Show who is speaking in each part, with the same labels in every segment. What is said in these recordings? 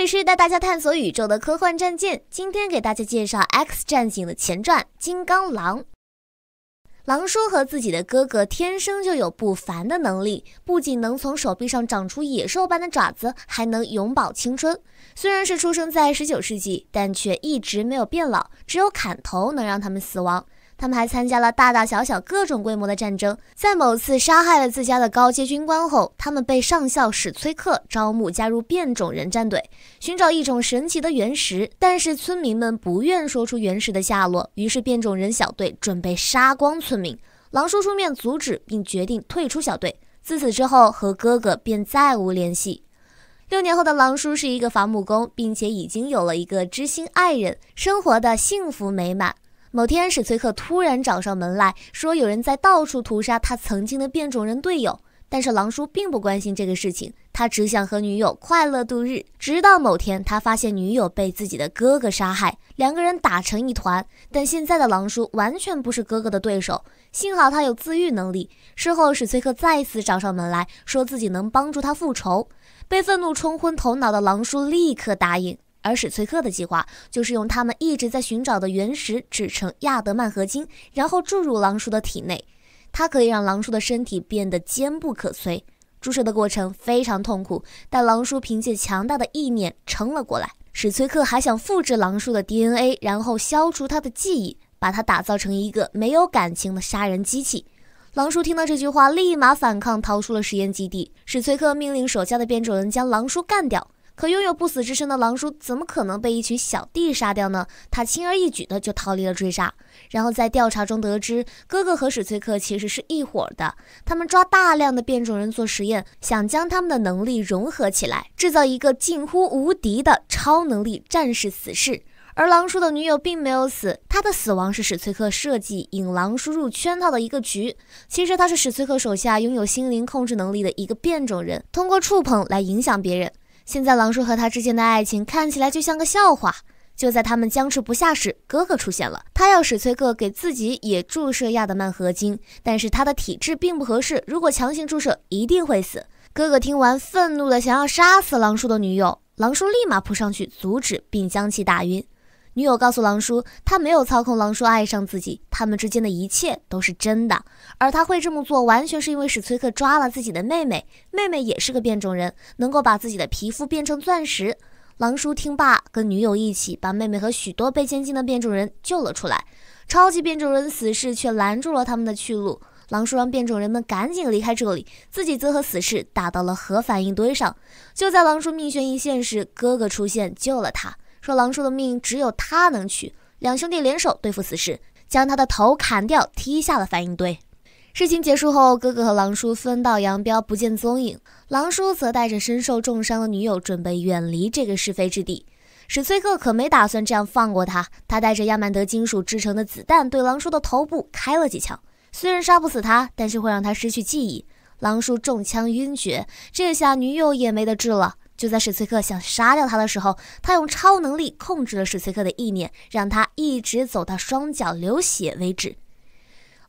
Speaker 1: 这是带大家探索宇宙的科幻战舰。今天给大家介绍《X 战警》的前传《金刚狼》。狼叔和自己的哥哥天生就有不凡的能力，不仅能从手臂上长出野兽般的爪子，还能永葆青春。虽然是出生在19世纪，但却一直没有变老，只有砍头能让他们死亡。他们还参加了大大小小各种规模的战争。在某次杀害了自家的高阶军官后，他们被上校史崔克招募加入变种人战队，寻找一种神奇的原石。但是村民们不愿说出原石的下落，于是变种人小队准备杀光村民。狼叔出面阻止，并决定退出小队。自此之后，和哥哥便再无联系。六年后的狼叔是一个伐木工，并且已经有了一个知心爱人，生活的幸福美满。某天，史崔克突然找上门来说，有人在到处屠杀他曾经的变种人队友。但是狼叔并不关心这个事情，他只想和女友快乐度日。直到某天，他发现女友被自己的哥哥杀害，两个人打成一团。但现在的狼叔完全不是哥哥的对手，幸好他有自愈能力。事后，史崔克再次找上门来说自己能帮助他复仇，被愤怒冲昏头脑的狼叔立刻答应。而史崔克的计划就是用他们一直在寻找的原石制成亚德曼合金，然后注入狼叔的体内，他可以让狼叔的身体变得坚不可摧。注射的过程非常痛苦，但狼叔凭借强大的意念撑了过来。史崔克还想复制狼叔的 DNA，然后消除他的记忆，把他打造成一个没有感情的杀人机器。狼叔听到这句话，立马反抗，逃出了实验基地。史崔克命令手下的变种人将狼叔干掉。可拥有不死之身的狼叔怎么可能被一群小弟杀掉呢？他轻而易举的就逃离了追杀。然后在调查中得知，哥哥和史崔克其实是一伙的。他们抓大量的变种人做实验，想将他们的能力融合起来，制造一个近乎无敌的超能力战士死士。而狼叔的女友并没有死，他的死亡是史崔克设计引狼叔入圈套的一个局。其实他是史崔克手下拥有心灵控制能力的一个变种人，通过触碰来影响别人。现在狼叔和他之间的爱情看起来就像个笑话。就在他们僵持不下时，哥哥出现了。他要史崔克给自己也注射亚德曼合金，但是他的体质并不合适，如果强行注射一定会死。哥哥听完，愤怒的想要杀死狼叔的女友，狼叔立马扑上去阻止，并将其打晕。女友告诉狼叔，他没有操控狼叔爱上自己，他们之间的一切都是真的。而他会这么做，完全是因为史崔克抓了自己的妹妹，妹妹也是个变种人，能够把自己的皮肤变成钻石。狼叔听罢，跟女友一起把妹妹和许多被监禁的变种人救了出来。超级变种人死侍却拦住了他们的去路。狼叔让变种人们赶紧离开这里，自己则和死侍打到了核反应堆上。就在狼叔命悬一线时，哥哥出现救了他。狼叔的命只有他能取，两兄弟联手对付死士，将他的头砍掉，踢下了反应堆。事情结束后，哥哥和狼叔分道扬镳，不见踪影。狼叔则带着身受重伤的女友，准备远离这个是非之地。史崔克可没打算这样放过他，他带着亚曼德金属制成的子弹，对狼叔的头部开了几枪。虽然杀不死他，但是会让他失去记忆。狼叔中枪晕厥，这下女友也没得治了。就在史崔克想杀掉他的时候，他用超能力控制了史崔克的意念，让他一直走到双脚流血为止。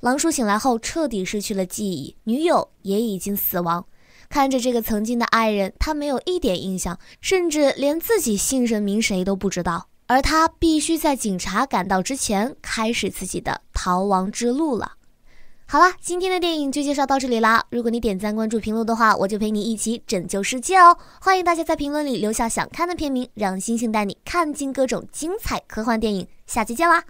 Speaker 1: 狼叔醒来后彻底失去了记忆，女友也已经死亡。看着这个曾经的爱人，他没有一点印象，甚至连自己姓甚名谁都不知道。而他必须在警察赶到之前开始自己的逃亡之路了。好啦，今天的电影就介绍到这里啦！如果你点赞、关注、评论的话，我就陪你一起拯救世界哦！欢迎大家在评论里留下想看的片名，让星星带你看尽各种精彩科幻电影。下期见啦！